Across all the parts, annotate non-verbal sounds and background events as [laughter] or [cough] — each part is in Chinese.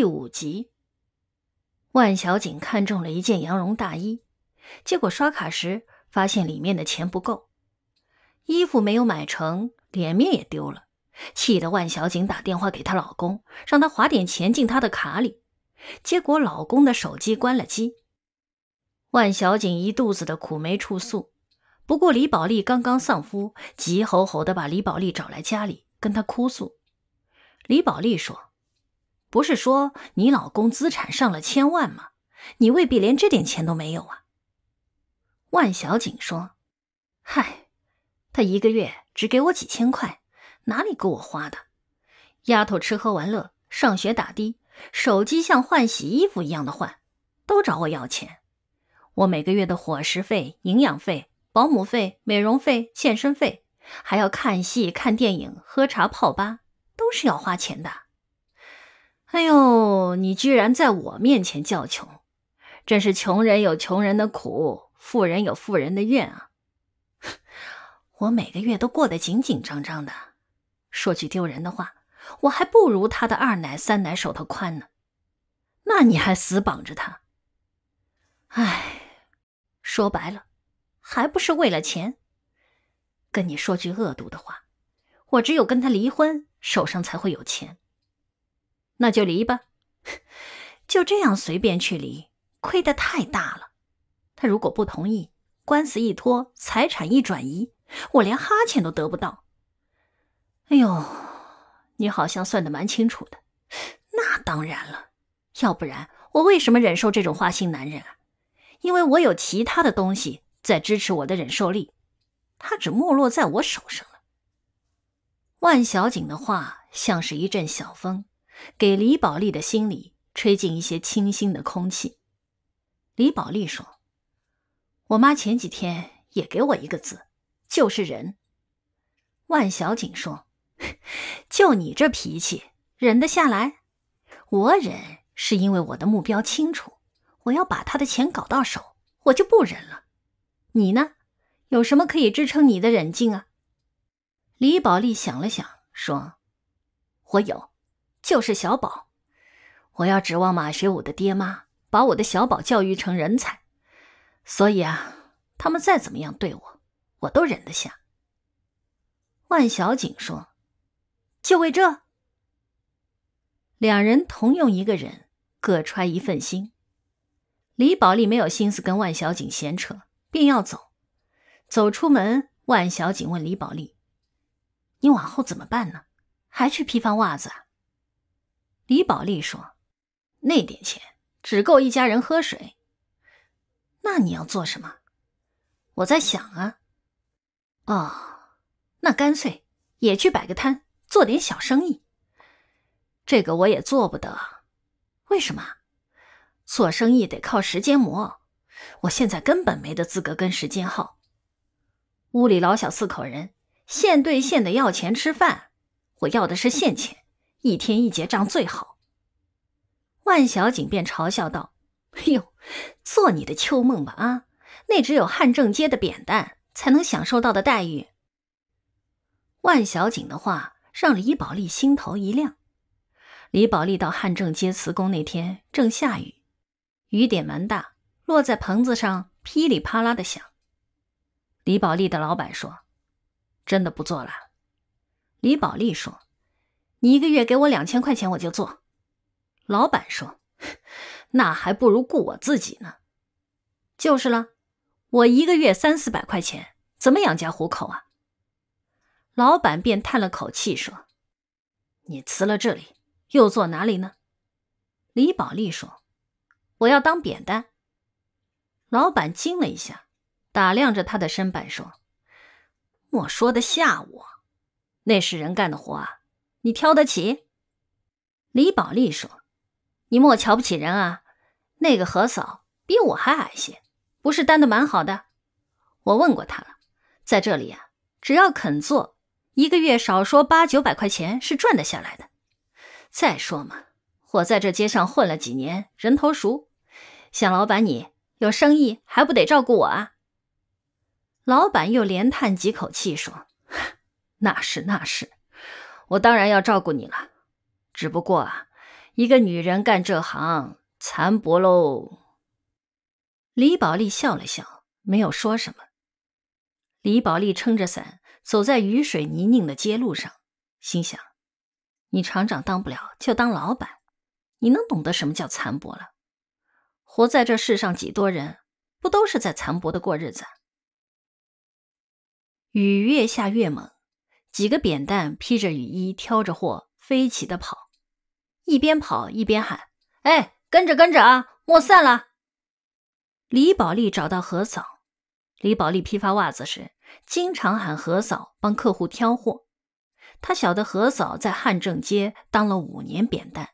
第五集，万小景看中了一件羊绒大衣，结果刷卡时发现里面的钱不够，衣服没有买成，脸面也丢了，气得万小景打电话给她老公，让他划点钱进她的卡里，结果老公的手机关了机，万小景一肚子的苦没处诉。不过李宝莉刚刚丧夫，急吼吼的把李宝莉找来家里，跟她哭诉。李宝莉说。不是说你老公资产上了千万吗？你未必连这点钱都没有啊！万小景说：“嗨，他一个月只给我几千块，哪里够我花的？丫头吃喝玩乐、上学打的、手机像换洗衣服一样的换，都找我要钱。我每个月的伙食费、营养费、保姆费、美容费、健身费，还要看戏、看电影、喝茶、泡吧，都是要花钱的。”哎呦，你居然在我面前叫穷，真是穷人有穷人的苦，富人有富人的怨啊！[laughs] 我每个月都过得紧紧张张的，说句丢人的话，我还不如他的二奶三奶手头宽呢。那你还死绑着他？哎，说白了，还不是为了钱？跟你说句恶毒的话，我只有跟他离婚，手上才会有钱。那就离吧，就这样随便去离，亏得太大了。他如果不同意，官司一拖，财产一转移，我连哈欠都得不到。哎呦，你好像算得蛮清楚的。那当然了，要不然我为什么忍受这种花心男人啊？因为我有其他的东西在支持我的忍受力，他只没落在我手上了。万小景的话像是一阵小风。给李宝莉的心里吹进一些清新的空气。李宝莉说：“我妈前几天也给我一个字，就是忍。”万小景说：“ [laughs] 就你这脾气，忍得下来？我忍是因为我的目标清楚，我要把他的钱搞到手，我就不忍了。你呢？有什么可以支撑你的忍劲啊？”李宝莉想了想，说：“我有。”就是小宝，我要指望马学武的爹妈把我的小宝教育成人才，所以啊，他们再怎么样对我，我都忍得下。万小景说：“就为这。”两人同用一个人，各揣一份心。李宝莉没有心思跟万小景闲扯，便要走。走出门，万小景问李宝莉：“你往后怎么办呢？还去批发袜子？”李宝莉说：“那点钱只够一家人喝水，那你要做什么？我在想啊，哦，那干脆也去摆个摊，做点小生意。这个我也做不得，为什么？做生意得靠时间磨，我现在根本没得资格跟时间耗。屋里老小四口人，现对现的要钱吃饭，我要的是现钱。”一天一结账最好。万小景便嘲笑道：“哎呦，做你的秋梦吧啊！那只有汉正街的扁担才能享受到的待遇。”万小景的话让李宝莉心头一亮。李宝莉到汉正街辞工那天正下雨，雨点蛮大，落在棚子上噼里啪啦的响。李宝莉的老板说：“真的不做了。”李宝莉说。你一个月给我两千块钱，我就做。老板说：“ [laughs] 那还不如雇我自己呢。”就是了，我一个月三四百块钱，怎么养家糊口啊？老板便叹了口气说：“你辞了这里，又做哪里呢？”李宝莉说：“我要当扁担。”老板惊了一下，打量着他的身板说：“莫说的吓我，那是人干的活啊。”你挑得起？李宝莉说：“你莫瞧不起人啊，那个何嫂比我还矮些，不是担的蛮好的。我问过她了，在这里啊，只要肯做，一个月少说八九百块钱是赚得下来的。再说嘛，我在这街上混了几年，人头熟，想老板你有生意还不得照顾我啊？”老板又连叹几口气说：“那 [laughs] 是那是。”我当然要照顾你了，只不过啊，一个女人干这行，残薄喽。李宝莉笑了笑，没有说什么。李宝莉撑着伞走在雨水泥泞的街路上，心想：你厂长当不了，就当老板，你能懂得什么叫残薄了？活在这世上，几多人不都是在残薄的过日子？雨越下越猛。几个扁担披着雨衣，挑着货飞起的跑，一边跑一边喊：“哎，跟着跟着啊，莫散了！”李宝莉找到何嫂。李宝莉批发袜子时，经常喊何嫂帮客户挑货。她晓得何嫂在汉正街当了五年扁担，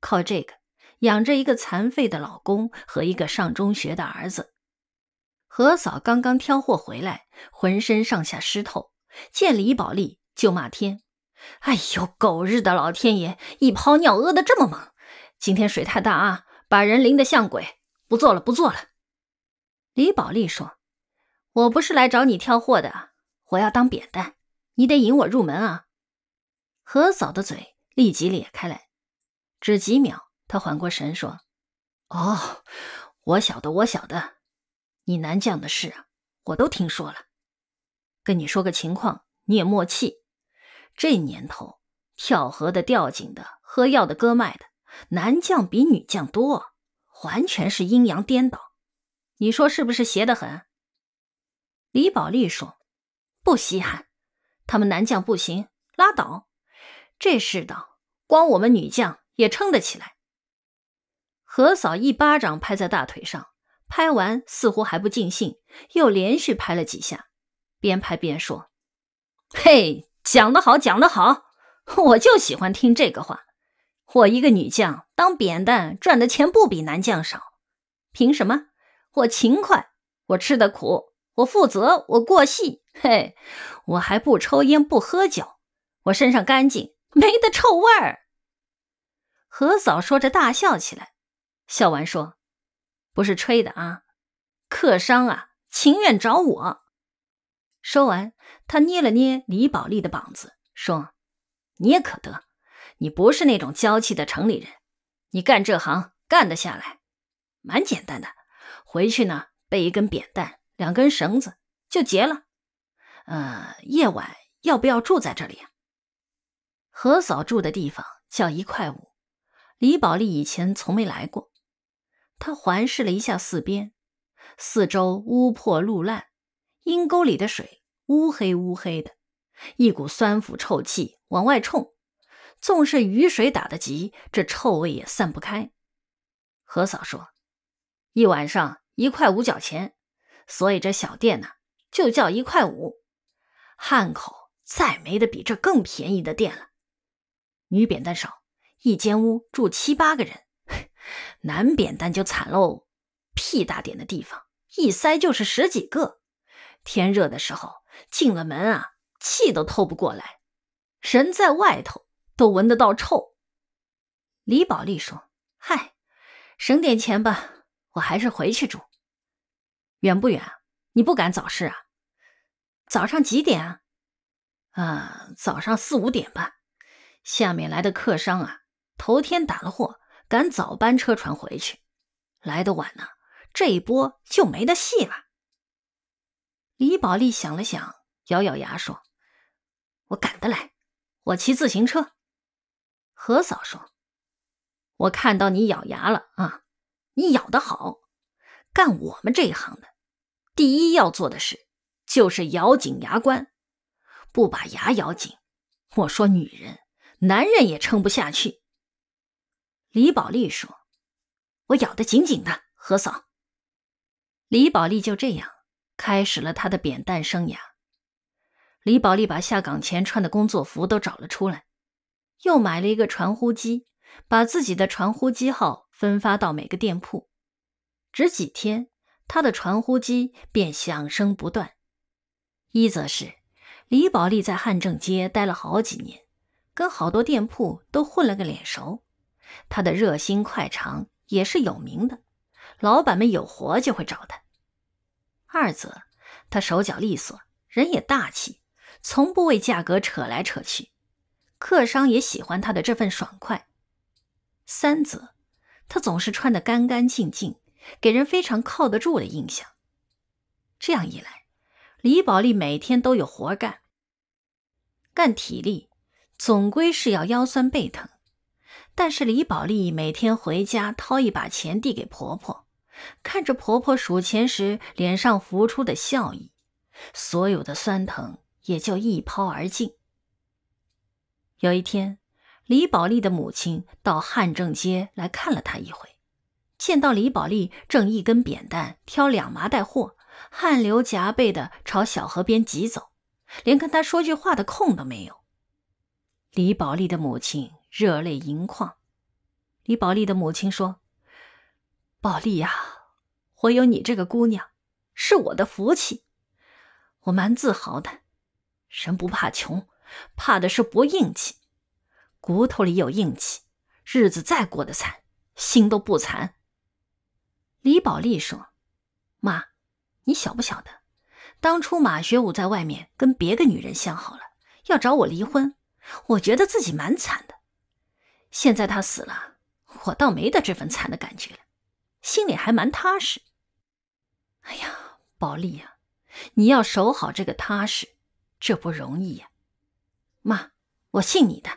靠这个养着一个残废的老公和一个上中学的儿子。何嫂刚刚挑货回来，浑身上下湿透。见李宝利就骂天，哎呦，狗日的老天爷，一泡尿屙的这么猛！今天水太大啊，把人淋得像鬼。不做了，不做了。李宝利说：“我不是来找你挑货的，我要当扁担，你得引我入门啊。”何嫂的嘴立即咧开来，只几秒，她缓过神说：“哦，我晓得，我晓得，你南将的事啊，我都听说了。”跟你说个情况，你也莫气。这年头，跳河的、吊井的、喝药的、割脉的，男将比女将多，完全是阴阳颠倒。你说是不是邪得很？李宝莉说：“不稀罕，他们男将不行，拉倒。这世道，光我们女将也撑得起来。”何嫂一巴掌拍在大腿上，拍完似乎还不尽兴，又连续拍了几下。边拍边说：“嘿，讲得好，讲得好！我就喜欢听这个话。我一个女将当扁担，赚的钱不比男将少。凭什么？我勤快，我吃的苦，我负责，我过细。嘿，我还不抽烟不喝酒，我身上干净，没得臭味儿。”何嫂说着大笑起来，笑完说：“不是吹的啊，客商啊，情愿找我。”说完，他捏了捏李宝莉的膀子，说：“你也可得，你不是那种娇气的城里人，你干这行干得下来，蛮简单的。回去呢，备一根扁担，两根绳子就结了。呃，夜晚要不要住在这里啊？何嫂住的地方叫一块五。李宝莉以前从没来过，他环视了一下四边，四周屋破路烂。”阴沟里的水乌黑乌黑的，一股酸腐臭气往外冲。纵是雨水打得急，这臭味也散不开。何嫂说：“一晚上一块五角钱，所以这小店呢就叫一块五。汉口再没得比这更便宜的店了。”女扁担少，一间屋住七八个人，男扁担就惨喽，屁大点的地方一塞就是十几个。天热的时候，进了门啊，气都透不过来，人在外头都闻得到臭。李宝莉说：“嗨，省点钱吧，我还是回去住。远不远？你不敢早市啊？早上几点啊？啊，早上四五点吧。下面来的客商啊，头天打了货，赶早班车船回去。来的晚呢，这一波就没得戏了。”李宝莉想了想，咬咬牙说：“我赶得来，我骑自行车。”何嫂说：“我看到你咬牙了啊，你咬得好。干我们这一行的，第一要做的事就是咬紧牙关，不把牙咬紧，我说女人、男人也撑不下去。”李宝莉说：“我咬得紧紧的。”何嫂。李宝莉就这样。开始了他的扁担生涯。李宝莉把下岗前穿的工作服都找了出来，又买了一个传呼机，把自己的传呼机号分发到每个店铺。只几天，他的传呼机便响声不断。一则是李宝莉在汉正街待了好几年，跟好多店铺都混了个脸熟，他的热心快肠也是有名的，老板们有活就会找他。二则，他手脚利索，人也大气，从不为价格扯来扯去，客商也喜欢他的这份爽快。三则，他总是穿得干干净净，给人非常靠得住的印象。这样一来，李宝莉每天都有活干。干体力，总归是要腰酸背疼，但是李宝莉每天回家掏一把钱递给婆婆。看着婆婆数钱时脸上浮出的笑意，所有的酸疼也就一抛而尽。有一天，李宝莉的母亲到汉正街来看了她一回，见到李宝莉正一根扁担挑两麻袋货，汗流浃背的朝小河边急走，连跟她说句话的空都没有。李宝莉的母亲热泪盈眶。李宝莉的母亲说。宝莉呀，我有你这个姑娘，是我的福气，我蛮自豪的。人不怕穷，怕的是不硬气。骨头里有硬气，日子再过得惨，心都不惨。李宝莉说：“妈，你晓不晓得，当初马学武在外面跟别的女人相好了，要找我离婚，我觉得自己蛮惨的。现在他死了，我倒没得这份惨的感觉了。”心里还蛮踏实。哎呀，宝莉呀，你要守好这个踏实，这不容易呀！妈，我信你的。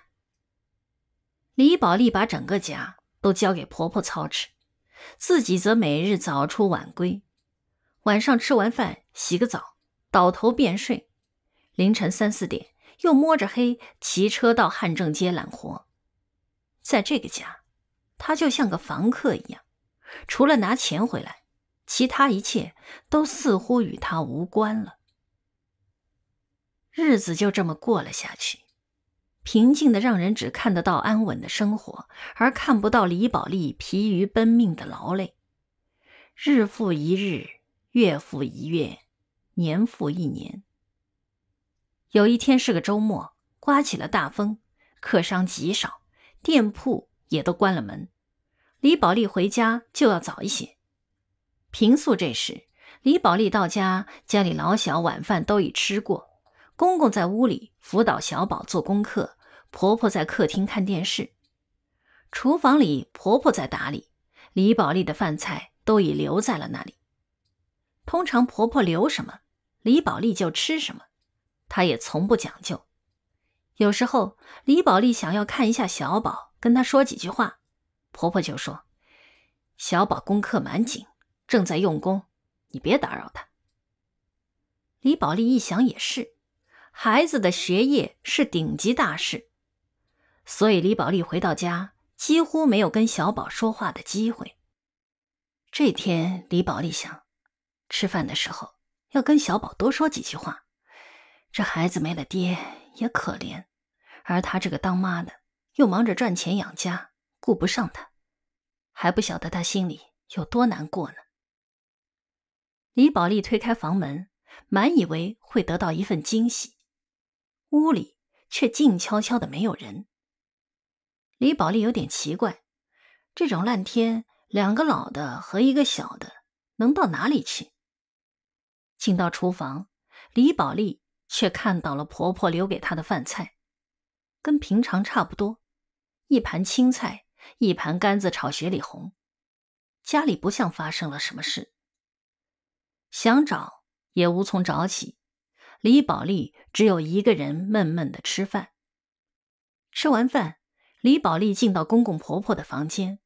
李宝莉把整个家都交给婆婆操持，自己则每日早出晚归，晚上吃完饭洗个澡，倒头便睡。凌晨三四点，又摸着黑骑车到汉正街揽活。在这个家，她就像个房客一样。除了拿钱回来，其他一切都似乎与他无关了。日子就这么过了下去，平静的让人只看得到安稳的生活，而看不到李宝莉疲于奔命的劳累。日复一日，月复一月，年复一年。有一天是个周末，刮起了大风，客商极少，店铺也都关了门。李宝莉回家就要早一些。平素这时，李宝莉到家，家里老小晚饭都已吃过，公公在屋里辅导小宝做功课，婆婆在客厅看电视，厨房里婆婆在打理，李宝莉的饭菜都已留在了那里。通常婆婆留什么，李宝莉就吃什么，她也从不讲究。有时候，李宝莉想要看一下小宝，跟他说几句话。婆婆就说：“小宝功课满紧，正在用功，你别打扰他。”李宝莉一想也是，孩子的学业是顶级大事，所以李宝莉回到家几乎没有跟小宝说话的机会。这天，李宝莉想，吃饭的时候要跟小宝多说几句话。这孩子没了爹，也可怜，而她这个当妈的又忙着赚钱养家。顾不上他，还不晓得他心里有多难过呢。李宝莉推开房门，满以为会得到一份惊喜，屋里却静悄悄的，没有人。李宝莉有点奇怪，这种烂天，两个老的和一个小的，能到哪里去？进到厨房，李宝莉却看到了婆婆留给她的饭菜，跟平常差不多，一盘青菜。一盘干子炒雪里红，家里不像发生了什么事。想找也无从找起，李宝莉只有一个人闷闷的吃饭。吃完饭，李宝莉进到公公婆婆的房间，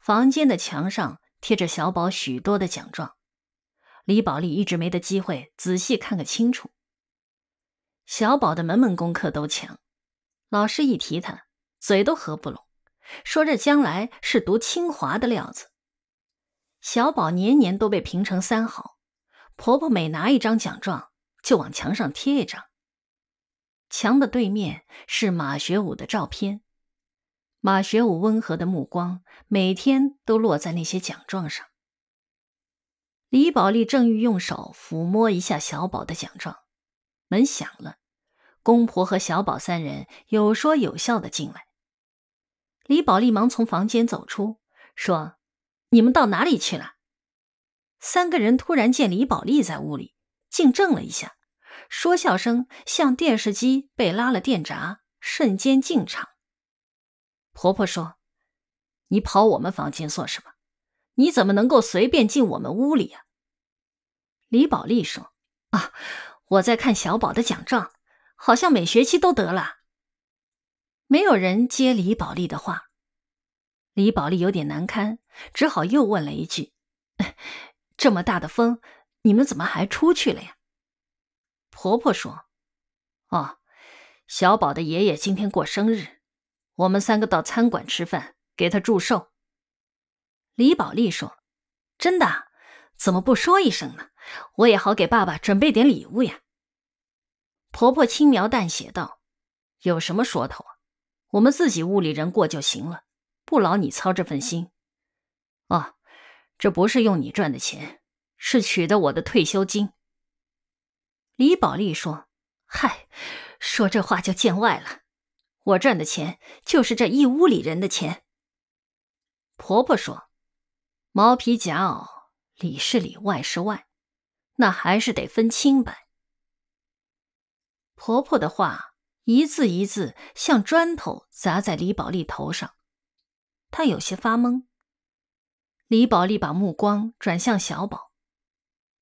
房间的墙上贴着小宝许多的奖状，李宝莉一直没得机会仔细看个清楚。小宝的门门功课都强，老师一提他，嘴都合不拢。说这将来是读清华的料子。小宝年年都被评成三好，婆婆每拿一张奖状就往墙上贴一张。墙的对面是马学武的照片，马学武温和的目光每天都落在那些奖状上。李宝莉正欲用手抚摸一下小宝的奖状，门响了，公婆和小宝三人有说有笑的进来。李宝丽忙从房间走出，说：“你们到哪里去了？”三个人突然见李宝莉在屋里，竟怔了一下，说笑声像电视机被拉了电闸，瞬间进场。婆婆说：“你跑我们房间做什么？你怎么能够随便进我们屋里啊？”李宝莉说：“啊，我在看小宝的奖状，好像每学期都得了。”没有人接李宝莉的话，李宝莉有点难堪，只好又问了一句：“ [laughs] 这么大的风，你们怎么还出去了呀？”婆婆说：“哦，小宝的爷爷今天过生日，我们三个到餐馆吃饭给他祝寿。”李宝莉说：“真的？怎么不说一声呢？我也好给爸爸准备点礼物呀。”婆婆轻描淡写道：“有什么说头？”我们自己屋里人过就行了，不劳你操这份心。哦，这不是用你赚的钱，是取的我的退休金。李宝莉说：“嗨，说这话就见外了。我赚的钱就是这一屋里人的钱。”婆婆说：“毛皮夹袄里是里，外是外，那还是得分清白。”婆婆的话。一字一字像砖头砸在李宝莉头上，她有些发懵。李宝莉把目光转向小宝，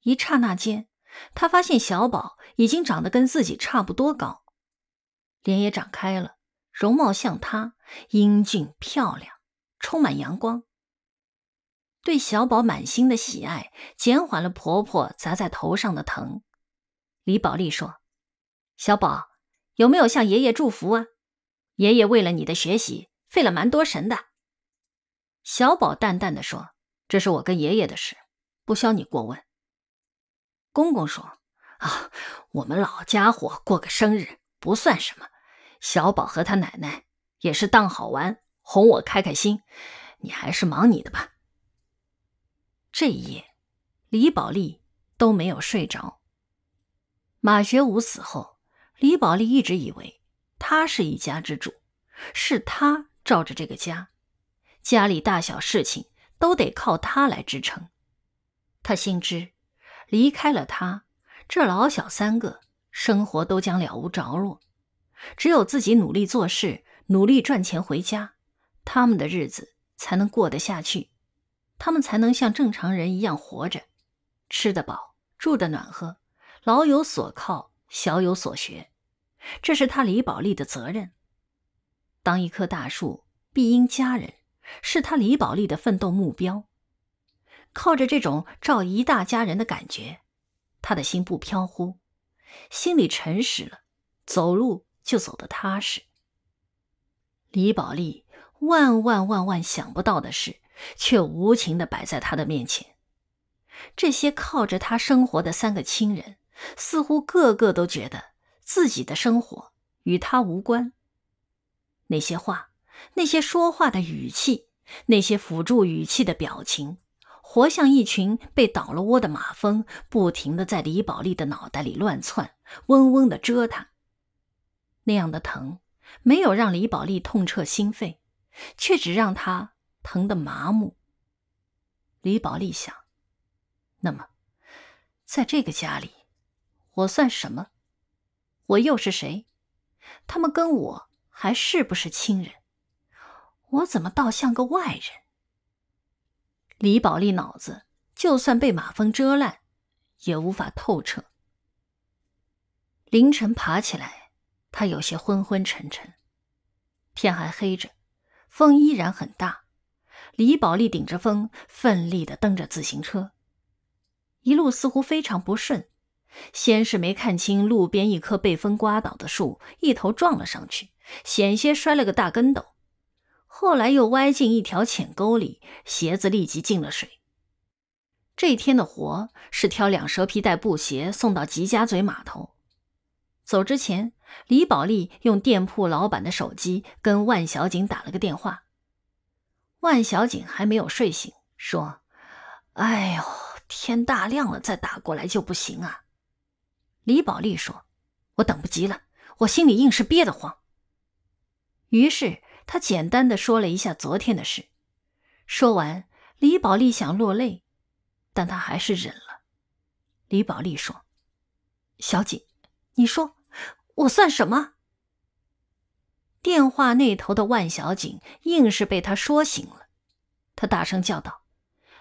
一刹那间，她发现小宝已经长得跟自己差不多高，脸也长开了，容貌像她，英俊漂亮，充满阳光。对小宝满心的喜爱，减缓了婆婆砸在头上的疼。李宝莉说：“小宝。”有没有向爷爷祝福啊？爷爷为了你的学习费了蛮多神的。小宝淡淡的说：“这是我跟爷爷的事，不消你过问。”公公说：“啊，我们老家伙过个生日不算什么，小宝和他奶奶也是当好玩，哄我开开心。你还是忙你的吧。”这一夜，李宝莉都没有睡着。马学武死后。李宝莉一直以为他是一家之主，是他罩着这个家，家里大小事情都得靠他来支撑。他心知，离开了他，这老小三个生活都将了无着落。只有自己努力做事，努力赚钱回家，他们的日子才能过得下去，他们才能像正常人一样活着，吃得饱，住得暖和，老有所靠。小有所学，这是他李宝莉的责任。当一棵大树，必因家人，是他李宝莉的奋斗目标。靠着这种照一大家人的感觉，他的心不飘忽，心里诚实了，走路就走得踏实。李宝莉万万万万想不到的是，却无情的摆在他的面前。这些靠着他生活的三个亲人。似乎个个都觉得自己的生活与他无关。那些话，那些说话的语气，那些辅助语气的表情，活像一群被倒了窝的马蜂，不停的在李宝莉的脑袋里乱窜，嗡嗡的折腾。那样的疼没有让李宝莉痛彻心扉，却只让她疼得麻木。李宝莉想，那么，在这个家里。我算什么？我又是谁？他们跟我还是不是亲人？我怎么倒像个外人？李宝莉脑子就算被马蜂蛰烂，也无法透彻。凌晨爬起来，她有些昏昏沉沉。天还黑着，风依然很大。李宝莉顶着风，奋力的蹬着自行车，一路似乎非常不顺。先是没看清路边一棵被风刮倒的树，一头撞了上去，险些摔了个大跟斗。后来又歪进一条浅沟里，鞋子立即进了水。这天的活是挑两蛇皮袋布鞋送到吉家嘴码头。走之前，李宝利用店铺老板的手机跟万小景打了个电话。万小景还没有睡醒，说：“哎呦，天大亮了，再打过来就不行啊。”李宝莉说：“我等不及了，我心里硬是憋得慌。”于是他简单的说了一下昨天的事。说完，李宝莉想落泪，但她还是忍了。李宝莉说：“小景，你说我算什么？”电话那头的万小景硬是被他说醒了，他大声叫道：“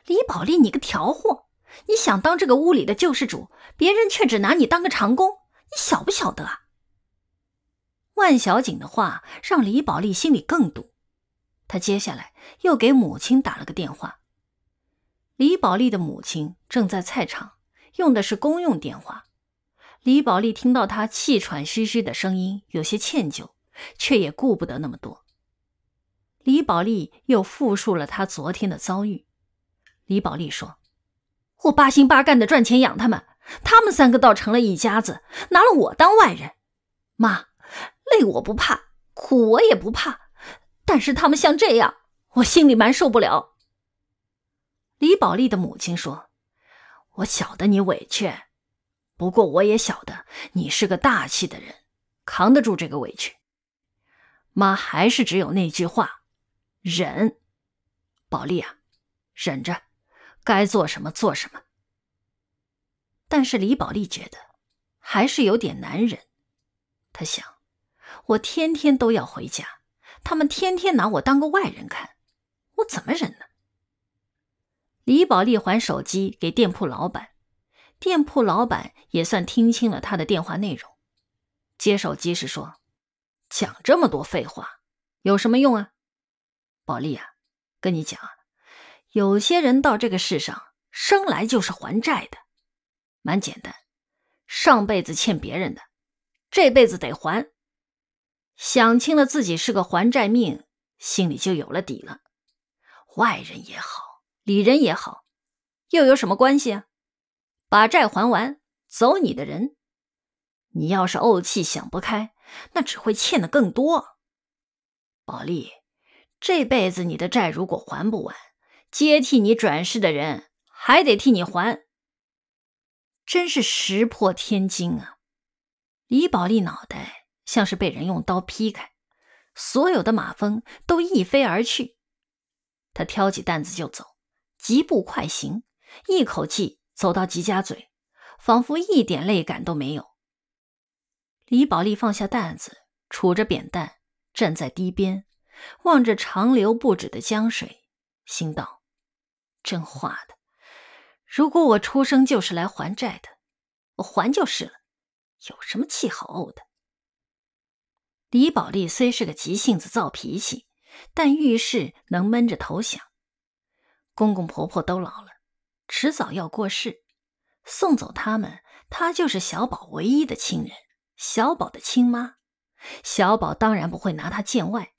李宝莉，你个条货！”你想当这个屋里的救世主，别人却只拿你当个长工，你晓不晓得啊？万小景的话让李宝莉心里更堵，她接下来又给母亲打了个电话。李宝莉的母亲正在菜场，用的是公用电话。李宝莉听到她气喘吁吁的声音，有些歉疚，却也顾不得那么多。李宝莉又复述了她昨天的遭遇。李宝莉说。我八心八干的赚钱养他们，他们三个倒成了一家子，拿了我当外人。妈，累我不怕，苦我也不怕，但是他们像这样，我心里蛮受不了。李宝莉的母亲说：“我晓得你委屈，不过我也晓得你是个大气的人，扛得住这个委屈。妈还是只有那句话，忍，宝莉啊，忍着。”该做什么做什么，但是李宝莉觉得还是有点难忍。她想，我天天都要回家，他们天天拿我当个外人看，我怎么忍呢？李宝莉还手机给店铺老板，店铺老板也算听清了他的电话内容。接手机时说：“讲这么多废话，有什么用啊？宝莉啊，跟你讲。”有些人到这个世上生来就是还债的，蛮简单，上辈子欠别人的，这辈子得还。想清了自己是个还债命，心里就有了底了。外人也好，里人也好，又有什么关系啊？把债还完，走你的人。你要是怄气想不开，那只会欠的更多。宝利，这辈子你的债如果还不完。接替你转世的人还得替你还，真是石破天惊啊！李宝莉脑袋像是被人用刀劈开，所有的马蜂都一飞而去。他挑起担子就走，疾步快行，一口气走到吉家嘴，仿佛一点累感都没有。李宝莉放下担子，杵着扁担，站在堤边，望着长流不止的江水，心道。真话的，如果我出生就是来还债的，我还就是了，有什么气好怄的？李宝莉虽是个急性子、躁脾气，但遇事能闷着头想。公公婆婆都老了，迟早要过世，送走他们，她就是小宝唯一的亲人，小宝的亲妈。小宝当然不会拿她见外，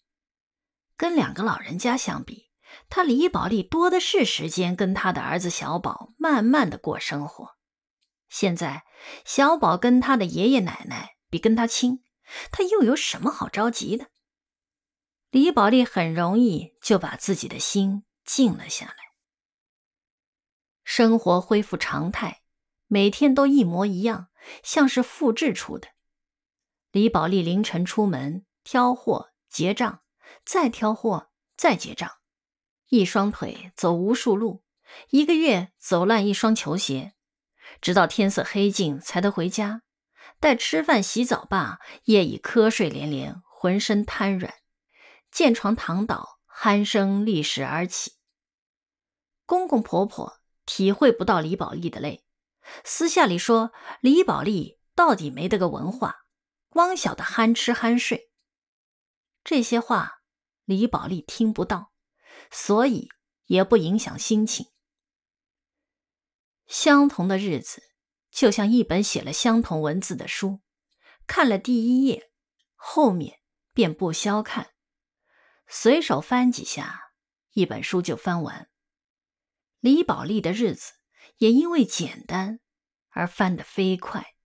跟两个老人家相比。他李宝莉多的是时间，跟他的儿子小宝慢慢的过生活。现在小宝跟他的爷爷奶奶比跟他亲，他又有什么好着急的？李宝莉很容易就把自己的心静了下来。生活恢复常态，每天都一模一样，像是复制出的。李宝莉凌晨出门挑货、结账，再挑货，再结账。一双腿走无数路，一个月走烂一双球鞋，直到天色黑尽才得回家。待吃饭、洗澡罢，夜已瞌睡连连，浑身瘫软，见床躺倒，鼾声立时而起。公公婆婆体会不到李宝莉的累，私下里说李宝莉到底没得个文化，光晓得憨吃憨睡。这些话李宝莉听不到。所以也不影响心情。相同的日子，就像一本写了相同文字的书，看了第一页，后面便不消看，随手翻几下，一本书就翻完。李宝莉的日子也因为简单而翻得飞快。